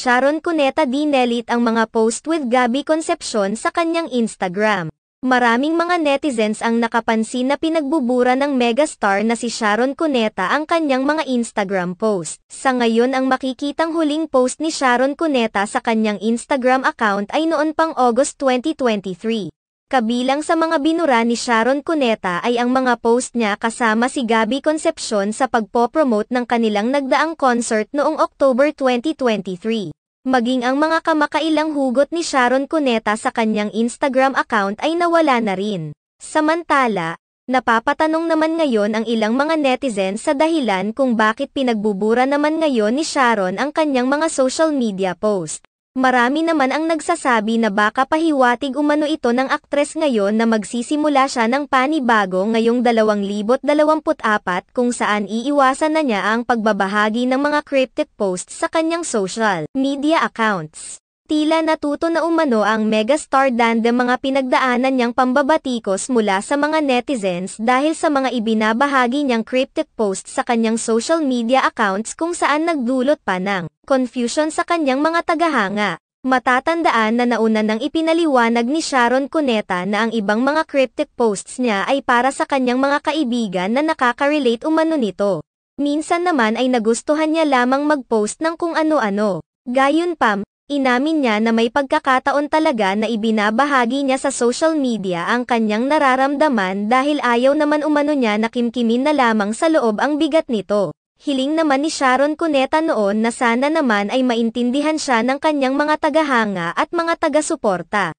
Sharon Cuneta dinelit ang mga post with Gabby Concepcion sa kanyang Instagram. Maraming mga netizens ang nakapansin na pinagbubura ng megastar na si Sharon Cuneta ang kanyang mga Instagram post. Sa ngayon ang makikitang huling post ni Sharon Cuneta sa kanyang Instagram account ay noon pang August 2023. Kabilang sa mga binura ni Sharon Cuneta ay ang mga post niya kasama si Gabby Concepcion sa pagpopromote ng kanilang nagdaang concert noong October 2023. Maging ang mga kamakailang hugot ni Sharon Cuneta sa kanyang Instagram account ay nawala na rin. Samantala, Napapatanong naman ngayon ang ilang mga netizens sa dahilan kung bakit pinagbubura naman ngayon ni Sharon ang kanyang mga social media post. Marami naman ang nagsasabi na baka pahiwatig umano ito ng aktres ngayon na magsisimula siya ng panibago ngayong 2024 kung saan iiwasan na niya ang pagbabahagi ng mga cryptic posts sa kanyang social media accounts. Tila natuto na umano ang megastar Danda ng mga pinagdaanan niyang pambabatikos mula sa mga netizens dahil sa mga ibinabahagi niyang cryptic posts sa kanyang social media accounts kung saan nagdulot pa ng confusion sa kanyang mga tagahanga. Matatandaan na nauna nang ipinaliwanag ni Sharon Cuneta na ang ibang mga cryptic posts niya ay para sa kanyang mga kaibigan na nakaka-relate umano nito. Minsan naman ay nagustuhan niya lamang mag-post ng kung ano-ano. Gayunpam, Inamin niya na may pagkakataon talaga na ibinabahagi niya sa social media ang kanyang nararamdaman dahil ayaw naman umano niya na kimkimin na lamang sa loob ang bigat nito. Hiling naman ni Sharon Cuneta noon na sana naman ay maintindihan siya ng kanyang mga tagahanga at mga taga-suporta.